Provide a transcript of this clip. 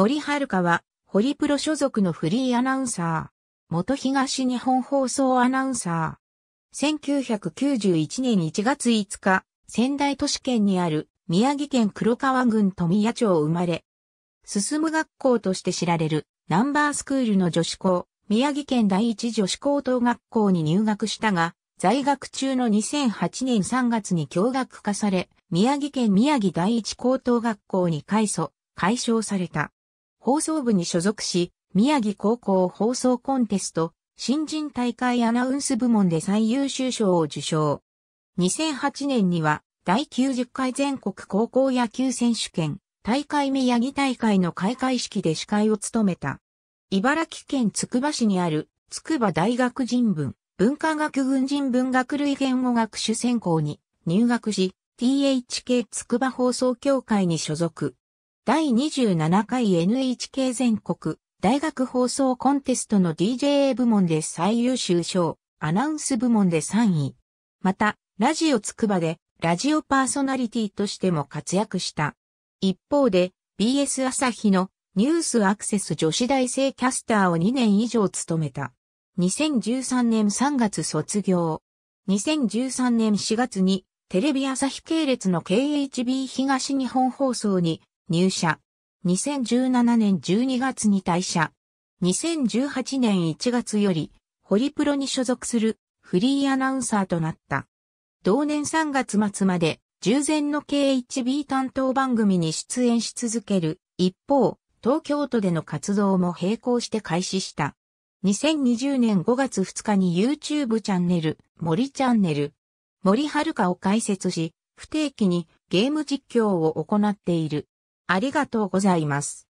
森遥は、ホリプロ所属のフリーアナウンサー。元東日本放送アナウンサー。1991年1月5日、仙台都市圏にある宮城県黒川郡富谷町生まれ。進む学校として知られるナンバースクールの女子校、宮城県第一女子高等学校に入学したが、在学中の2008年3月に共学化され、宮城県宮城第一高等学校に改祖、解消された。放送部に所属し、宮城高校放送コンテスト、新人大会アナウンス部門で最優秀賞を受賞。2008年には、第90回全国高校野球選手権、大会宮城大会の開会式で司会を務めた。茨城県つくば市にある、つくば大学人文、文化学軍人文学類言語学主専攻に入学し、THK つくば放送協会に所属。第27回 NHK 全国大学放送コンテストの DJA 部門で最優秀賞、アナウンス部門で3位。また、ラジオつくばでラジオパーソナリティとしても活躍した。一方で、BS 朝日のニュースアクセス女子大生キャスターを2年以上務めた。2013年3月卒業。2013年4月にテレビ朝日系列の KHB 東日本放送に入社。2017年12月に退社。2018年1月より、ホリプロに所属するフリーアナウンサーとなった。同年3月末まで、従前の KHB 担当番組に出演し続ける。一方、東京都での活動も並行して開始した。2020年5月2日に YouTube チャンネル、森チャンネル、森遥を開設し、不定期にゲーム実況を行っている。ありがとうございます。